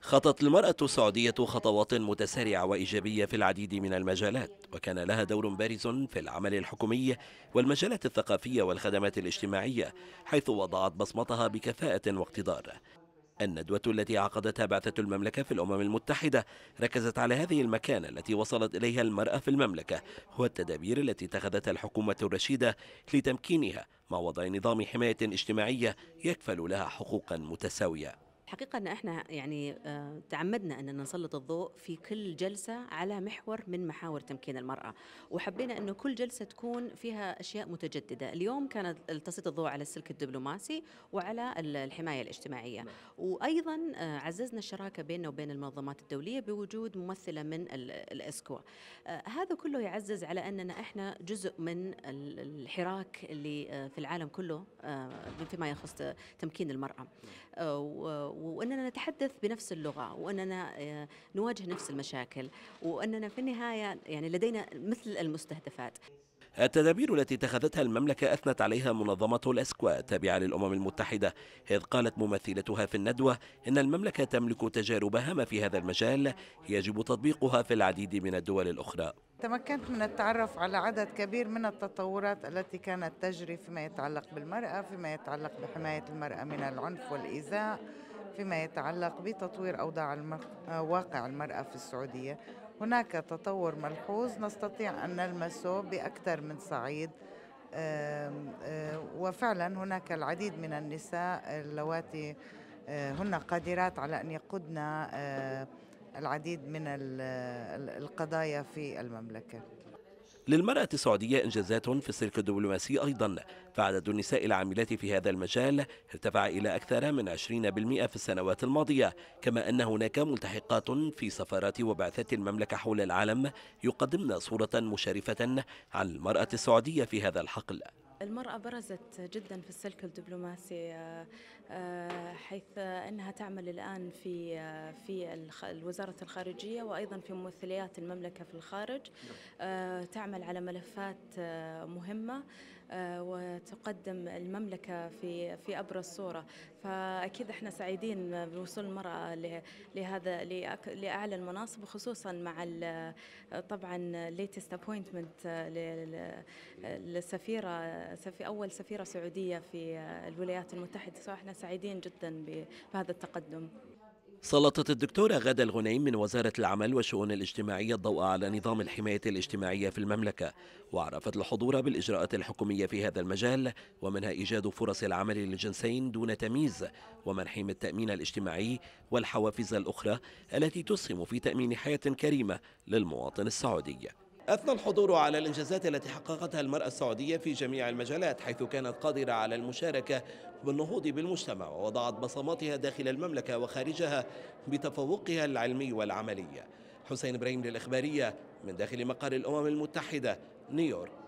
خطت المرأة السعودية خطوات متسارعة وإيجابية في العديد من المجالات وكان لها دور بارز في العمل الحكومي والمجالات الثقافية والخدمات الاجتماعية حيث وضعت بصمتها بكفاءة واقتدار الندوة التي عقدتها بعثة المملكة في الأمم المتحدة ركزت على هذه المكانة التي وصلت إليها المرأة في المملكة والتدابير التي اتخذتها الحكومة الرشيدة لتمكينها مع وضع نظام حماية اجتماعية يكفل لها حقوقا متساوية الحقيقة أن احنا يعني آه، تعمدنا أن نسلط الضوء في كل جلسة على محور من محاور تمكين المرأة وحبينا أنه كل جلسة تكون فيها أشياء متجددة اليوم كانت تسليط الضوء على السلك الدبلوماسي وعلى الحماية الاجتماعية نعم. وأيضا آه، عززنا الشراكة بيننا وبين المنظمات الدولية بوجود ممثلة من الأسكوا آه، هذا كله يعزز على أننا احنا جزء من الحراك اللي في العالم كله فيما يخص تمكين المرأة نعم. وأننا نتحدث بنفس اللغة وأننا آه، نواجه نفس المشاكل وأننا في النهاية يعني لدينا مثل المستهدفات التدابير التي اتخذتها المملكة أثنت عليها منظمة الأسكوا التابعة للأمم المتحدة إذ قالت ممثلتها في الندوة إن المملكة تملك تجارب هامة في هذا المجال يجب تطبيقها في العديد من الدول الأخرى تمكنت من التعرف على عدد كبير من التطورات التي كانت تجري فيما يتعلق بالمرأة فيما يتعلق بحماية المرأة من العنف والإيذاء فيما يتعلق بتطوير أوضاع واقع المرأة في السعودية هناك تطور ملحوظ نستطيع أن نلمسه بأكثر من صعيد آه، وفعلا هناك العديد من النساء اللواتي آه، هن قادرات على أن يقودن آه، العديد من القضايا في المملكة للمرأة السعودية إنجازات في السلك الدبلوماسي أيضا فعدد النساء العاملات في هذا المجال ارتفع إلى أكثر من 20% في السنوات الماضية كما أن هناك ملتحقات في سفارات وبعثات المملكة حول العالم يقدمن صورة مشرفة عن المرأة السعودية في هذا الحقل المرأة برزت جدا في السلك الدبلوماسي آه، آه، حيث أنها تعمل الآن في آه، في وزارة الخارجية وأيضا في ممثليات المملكة في الخارج نعم. تعمل على ملفات مهمة آه، وتقدم المملكة في في أبرز صورة فأكيد احنا سعيدين بوصول المرأة لهذا لأعلى المناصب وخصوصا مع طبعا ليتست ابوينتمنت للسفيرة أول سفيرة سعودية في الولايات المتحدة فاحنا سعيدين جدا بهذا التقدم سلطت الدكتورة غادة الغنيم من وزارة العمل والشؤون الاجتماعية الضوء على نظام الحماية الاجتماعية في المملكة وعرفت الحضور بالإجراءات الحكومية في هذا المجال ومنها إيجاد فرص العمل للجنسين دون تمييز ومنحهم التأمين الاجتماعي والحوافز الأخرى التي تسهم في تأمين حياة كريمة للمواطن السعودي أثنى الحضور على الإنجازات التي حققتها المرأة السعودية في جميع المجالات حيث كانت قادرة على المشاركة بالنهوض بالمجتمع ووضعت بصماتها داخل المملكة وخارجها بتفوقها العلمي والعملي حسين إبراهيم للإخبارية من داخل مقر الأمم المتحدة نيويورك